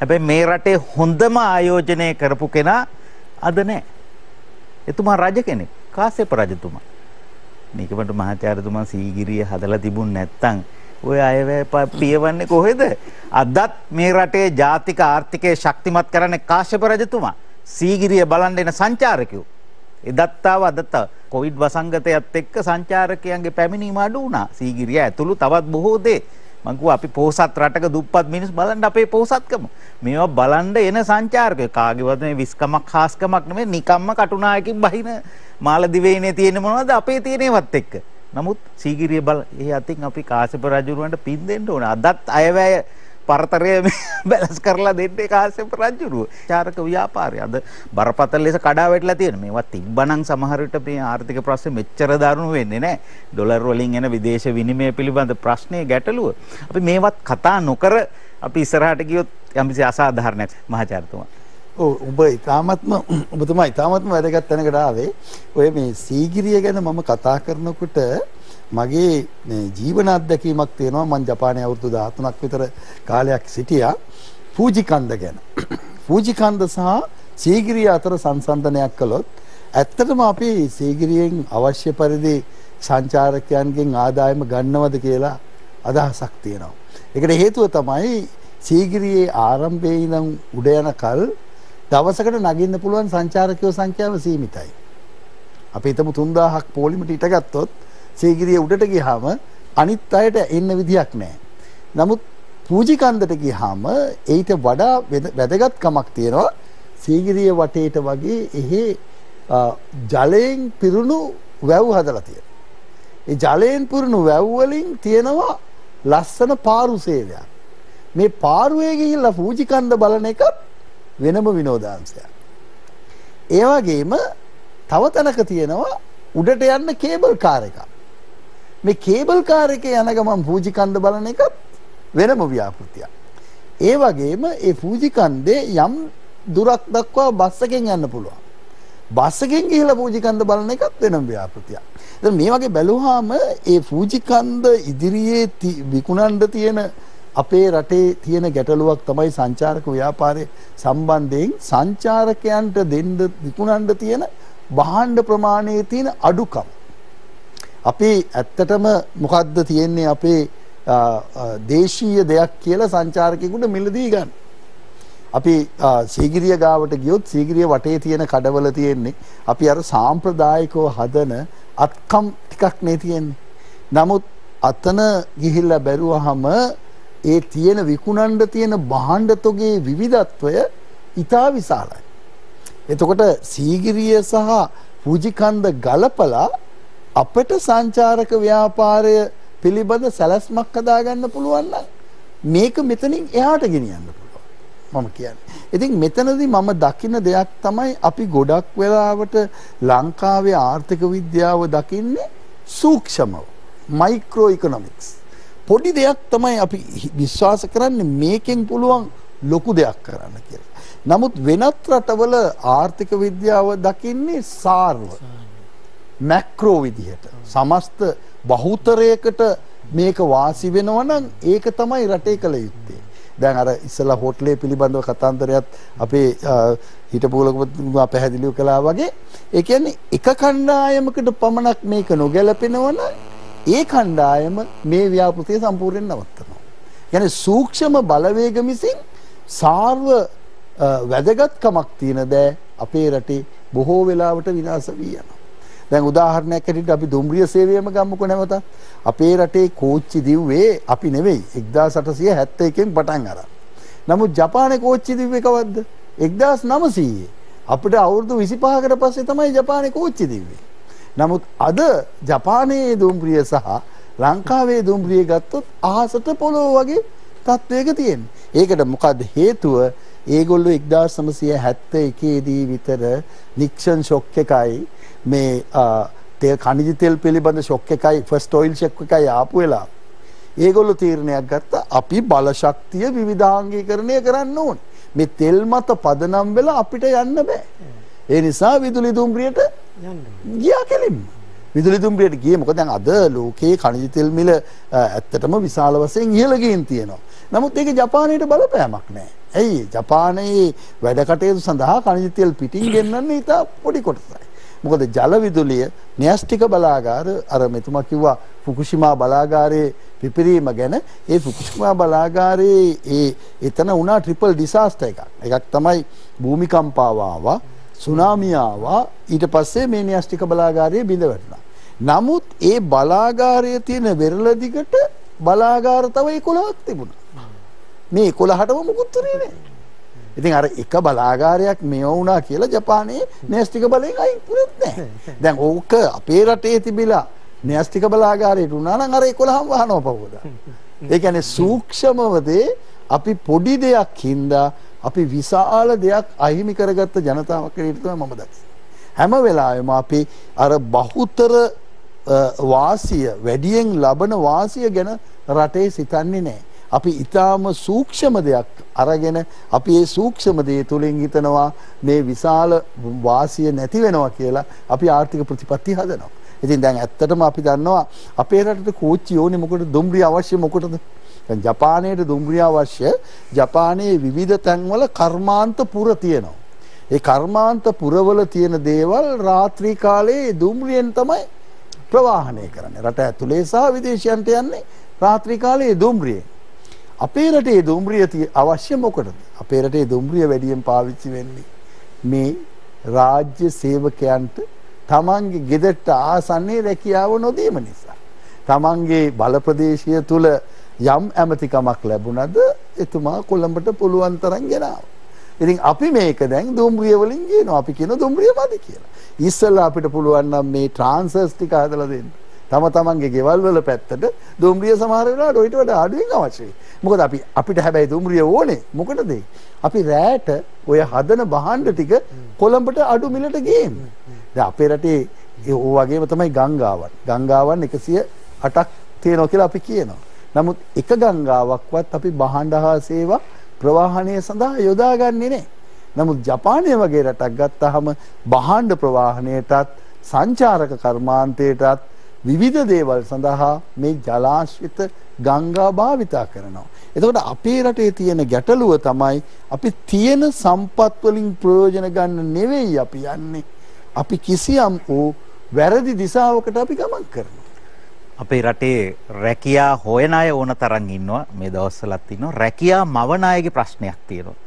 හැබැයි මේ රටේ හොඳම ආයෝජනය කරපු කෙනා අද නෑ. එතුමා රජ කෙනෙක්. කාශ්‍යප රජතුමා. මේකමට මහාචාර්යතුමා සීගිරිය හදලා තිබුණ නැත්තම් ඔය අයවැය පියවන්නේ කොහෙද? අදත් මේ රටේ ජාතික ආර්ථිකය ශක්තිමත් කරන්නේ කාශ්‍යප රජතුමා. සීගිරිය බලන්න එන සංචාරකයෝ. එදත්තාව අදත්තාව කොවිඩ් වසංගතයත් එක්ක සංචාරකයන්ගේ පැමිණීම අඩු වුණා. සීගිරිය ඇතුළු තවත් බොහෝ දේ මං කිව්වා අපි පොහසත් රටක දුප්පත් මිනිස්සු බලන්න අපේ පොහසත්කම. මේවා බලන්න එන සංචාරකයෝ කාගේවත් මේ විස්කමක් හාස්කමක් නෙමෙයි නිකම්ම කටුනායකින් බහින මාලදිවයිනේ තියෙන මොනවද අපේ තියෙනේවත් එක්ක. නමුත් සීගිරිය බල ඒ අතින් අපි කාශ්‍යප රජුරවන්ට පින් දෙන්න ඕන. අදත් අයවැය පරතරය බැලස් කරලා දෙන්නේ කාශ්‍යප රජුරුව. චාරක ව්‍යාපාරය අද බරපතල ලෙස කඩා වැටලා තියෙන. මේවා තිබ්බනම් සමහර විට මේ ආර්ථික ප්‍රශ්නේ මෙච්චර දරුණු වෙන්නේ නැහැ. ඩොලර් වලින් එන විදේශ විනිමය පිළිබඳ ප්‍රශ්නේ ගැටලුව. අපි මේවත් කතා නොකර අපි ඉස්සරහට ගියොත් යම්කිසි අසාධාරණයක් මහාචාර්යතුමා. ඔව් ඔබ ඊටාත්ම ඔබතුමා ඊටාත්ම වැදගත් තැනකට ආවේ. ඔය මේ සීගිරිය ගැන මම කතා කරනකොට මගේ ජීවන අත්දැකීමක් තියෙනවා මං ජපානයේ අවුරුදු 13ක් විතර කාලයක් සිටියා පූජිකන්ද ගැන. පූජිකන්ද සහ සීගිරිය අතර සංසන්දනයක් කළොත් ඇත්තටම අපි සීගිරියෙන් අවශ්‍ය පරිදි සංචාරකයන්ගෙන් ආදායම ගන්නවද කියලා අදහසක් තියෙනවා. ඒකට හේතුව තමයි සීගිරියේ ආරම්භයේ ඉඳන් උඩ යනකල් දවසකට නගින්න පුළුවන් සංචාරකයෝ සංඛ්‍යාව සීමිතයි. අපි හිතමු 3000ක් පොලිමිට ඉටගත්තොත් සේගිරිය උඩට ගියාම අනිත් අයට එන්න විදියක් නැහැ. නමුත් පූජිකන්දට ගියාම ඊට වඩා වැදගත්කමක් තියෙනවා. සීගිරිය වටේට වගේ එහි ජලයෙන් පිරුණු වැව් හදලා තියෙනවා. ඒ ජලයෙන් පිරුණු වැව් වලින් තියෙනවා ලස්සන පාරුසේවයක්. මේ පාරුවේ ගිහිල්ලා පූජිකන්ද බලන එක වෙනම විනෝදාංශයක්. ඒ වගේම තව තැනක තියෙනවා උඩට යන්න කේබල් කාර් එකක්. මේ කේබල් කාර් එකේ යන ගමන් පූජි කන්ද බලන එකත් වෙනම ව්‍යාපෘතියක්. ඒ වගේම ඒ පූජි කන්දේ යම් දුරක් දක්වා බස් එකෙන් යන්න පුළුවන්. බස් එකෙන් ගිහිලා පූජි කන්ද බලන එකත් වෙනම ව්‍යාපෘතියක්. ඉතින් මේ වගේ බැලුවාම ඒ පූජි කන්ද ඉදිරියේ විකුණන්න තියෙන අපේ රටේ තියෙන ගැටලුවක් තමයි සංචාරක ව්‍යාපාරය සම්බන්ධයෙන් සංචාරකයන්ට දෙන්න විකුණන්න තියෙන බහාණ්ඩ ප්‍රමාණයේ තියෙන අඩුකම්. අපි ඇත්තටම මොකද්ද තියෙන්නේ අපේ දේශීය දෙයක් කියලා සංචාරකයෙකුට මිලදී ගන්න. අපි සීගිරිය ගාවට ගියොත් සීගිරිය වටේ තියෙන කඩවල තියෙන්නේ අපි අර සාම්ප්‍රදායිකව හදන අත්කම් ටිකක් නේ තියෙන්නේ. නමුත් අතන ගිහිල්ලා බැලුවහම ඒ තියෙන විකුණන්න තියෙන බහණ්ඩ තොගේ විවිධත්වය ඊටා විශාලයි. එතකොට සීගිරිය සහ පුජිකන්ද ගලපලා අපට සංචාරක ව්‍යාපාරය පිළිබඳ සැලැස්මක් හදාගන්න පුළුවන් නම් මේක මෙතනින් එහාට ගෙනියන්න පුළුවන් මම කියන්නේ. ඉතින් මෙතනදී මම දකින දෙයක් තමයි අපි ගොඩක් වෙලාවට ලංකාවේ ආර්ථික විද්‍යාව දකින්නේ සූක්ෂමව. Micro economics. පොඩි දෙයක් තමයි අපි විශ්වාස කරන්නේ මේකෙන් පුළුවන් ලොකු දෙයක් කරන්න කියලා. නමුත් වෙනත් රටවල ආර්ථික විද්‍යාව දකින්නේ සාර්ව. මැක්‍රෝ විදිහට සමස්ත බහුතරයකට මේක වාසි වෙනවා නම් ඒක තමයි රටේ කළ යුත්තේ. දැන් අර ඉස්සලා හොටලේ පිළිබඳව කතාන්තරයත් අපේ හිටපූලකතුමා පැහැදිලිව කළා වගේ ඒ කියන්නේ එක කණ්ඩායමකට පමණක් මේක නොගැලපෙනවන ඒ කණ්ඩායම මේ ව්‍යාපෘතිය සම්පූර්ණයෙන් නවත්තනවා. يعني සූක්ෂම බලවේග මිසින් සාර්ව වැදගත්කමක් තියෙන දෑ අපේ රටේ බොහෝ වෙලාවට විනාශ වී යනවා. දැන් උදාහරණයක් ඇටියට අපි දුම්රිය සේවයම ගම්මුකෝ නැවතත්. අපේ රටේ කෝච්චි දිව්වේ අපි නෙවෙයි 1871 පටන් අරන්. නමුත් ජපානයේ කෝච්චි දිව්වේ කවද්ද? 1900. අපිට අවුරුදු 25කට පස්සේ තමයි ජපානයේ කෝච්චි දිව්වේ. නමුත් අද ජපානයේ දුම්රිය සහ ලංකාවේ දුම්රිය ගත්තොත් අහසට පොළොව වගේ තත්වයක තියෙන. ඒකට මොකද හේතුව ඒගොල්ලෝ 1971 දී විතර නික්සන් ෂොක් එකයි මේ තෙල් කනිජ තෙල් පිළිබඳ ෂොක් එකයි ෆස්ට් ඔයිල් ෂොක් එකයි ආපු වෙලා ඒගොල්ලෝ තීරණයක් ගත්තා අපි බලශක්තිය විවිධාංගීකරණය කරන්න ඕනේ. මේ තෙල් මත පදනම් වෙලා අපිට යන්න බෑ. ඒ නිසා විදුලි දුම්රියට යන්න ගියා කෙලින්ම. විදුලි දුම්රියට ගියේ මොකද දැන් අද ලෝකයේ කණිජ තෙල් මිල ඇත්තටම විශාල වශයෙන් ඉහළ ගින් තියෙනවා. නමුත් ඒක ජපානයේට බලපෑමක් නැහැ. ඇයි ජපානයේ වැඩකටයුතු සඳහා කණජ තෙල් පිටින් ගෙන්නන්නේ ඉතා පොඩි කොටසයි. මොකද ජල විදුලිය න්‍යෂ්ටික බලාගාර අර මෙතුමා කිව්වා ෆුකුෂිමා බලාගාරයේ පිපිරීම ගැන ඒ ෆුකුෂිමා බලාගාරයේ ඒ එතන වුණා ට්‍රිපල් ඩිසාස්ටර් එකක්. එකක් තමයි භූමිකම්පාව ආවා, සුනාමිය ආවා, ඊට පස්සේ මේ න්‍යෂ්ටික බලාගාරයේ බිඳ වැටුණා. නමුත් ඒ බලාගාරයේ තියෙන වෙරළ දිගට බලාගාර තව 11ක් තිබුණා. මේ 11ටම මුකුත් උනේ නැහැ. ඉතින් අර එක බලාගාරයක් මෙයෝ වුණා කියලා ජපානයේ නෑස්තික බලයෙන් අයින් වුණත් නැහැ. දැන් ඕක අපේ රටේ තිබිලා නෑස්තික බලාගාරයට වුණා නම් අර 11ම වහනවා පවෝද. ඒ කියන්නේ සූක්ෂමවදී අපි පොඩි දෙයක් හින්දා අපි විශාල දෙයක් අහිමි කරගත්ත ජනතාවක් විදිහට තමයි මම දකින්නේ. හැම වෙලාවෙම අපි අර බහුතර වාසිය වැඩියෙන් ලබන වාසිය ගැන රටේ සිතන්නේ නැහැ. අපි ඊටාම සූක්ෂම දෙයක් අරගෙන අපි ඒ සූක්ෂම දේ තුලින් හිතනවා මේ විශාල වාසිය නැති වෙනවා කියලා අපි ආර්ථික ප්‍රතිපත්ති හදනවා. ඉතින් දැන් ඇත්තටම අපි දන්නවා අපේ රටට කෝච්චි ඕනේ මොකටද දුම්රිය අවශ්‍ය මොකටද? දැන් ජපානයේ දුම්රිය අවශ්‍ය ජපානයේ විවිධ තැන්වල කර්මාන්ත පුර තියෙනවා. ඒ කර්මාන්ත පුරවල තියෙන දේවල් රාත්‍රී කාලේ දුම්රියෙන් තමයි ප්‍රවාහනය කරන්නේ. රට ඇතුලේ සහ විදේශයන්ට යන්නේ රාත්‍රී කාලේ දුම්රියෙන්. අපේ රටේ දුම්රිය අවශ්‍ය මොකටද? අපේ රටේ දුම්රිය වැඩියෙන් පාවිච්චි වෙන්නේ මේ රාජ්‍ය සේවකයන්ට තමන්ගේ ගෙදරට ආසන්නයේ රැකියාව නොදීම නිසා. තමන්ගේ බල ප්‍රදේශය තුල යම් ඇමතිකමක් ලැබුණද එතුමා කොළඹට පුළුවන් තරම් ගෙනාවා. ඉතින් අපි මේක දැන් දුම්රිය වලින් කියනවා අපි කියන දුම්රිය මදි කියලා. ඉස්සෙල්ලා අපිට පුළුවන් නම් මේ ට්‍රාන්සර්ස් ටික හදලා දෙන්න. තම තමන්ගේ ගෙවල් වල පැත්තට දුම්රිය සමහර වෙලාවට ඊට වඩා අඩුවෙන් අවශ්‍යයි. මොකද අපි අපිට හැබැයි දුම්රිය ඕනේ. මොකටද? අපි රැට ඔය හදන බහණ්ඩ ටික කොළඹට අඩු මිලට ගේන්න. දැන් අපේ රටේ ඒ වගේම තමයි ගංගාවන්. ගංගාවන් 108ක් තියෙනවා කියලා අපි කියනවා. නමුත් එක ගංගාවක්වත් අපි බහණ්ඩ හා සේවා ප්‍රවාහණය සඳහා යොදාගන්නේ නැහැ. නමුත් ජපානය වගේ රටක් ගත්තාම බහණ්ඩ ප්‍රවාහණයටත් සංචාරක කර්මාන්තයටත් විවිධ දේවල් සඳහා මේ ජලාශ්‍රිත ගංගා භාවිතා කරනවා. එතකොට අපේ රටේ තියෙන ගැටලුව තමයි අපි තියෙන සම්පත් වලින් ප්‍රයෝජන ගන්න නෙවෙයි අපි යන්නේ. අපි කිසියම් වූ වැරදි දිශාවකට අපි ගමන් කරනවා. අපේ රටේ රැකියා හොයන අය ඕන තරම් ඉන්නවා මේ දවස්වලත් ඉන්නවා රැකියා මවන අයගේ ප්‍රශ්නයක් තියෙනවා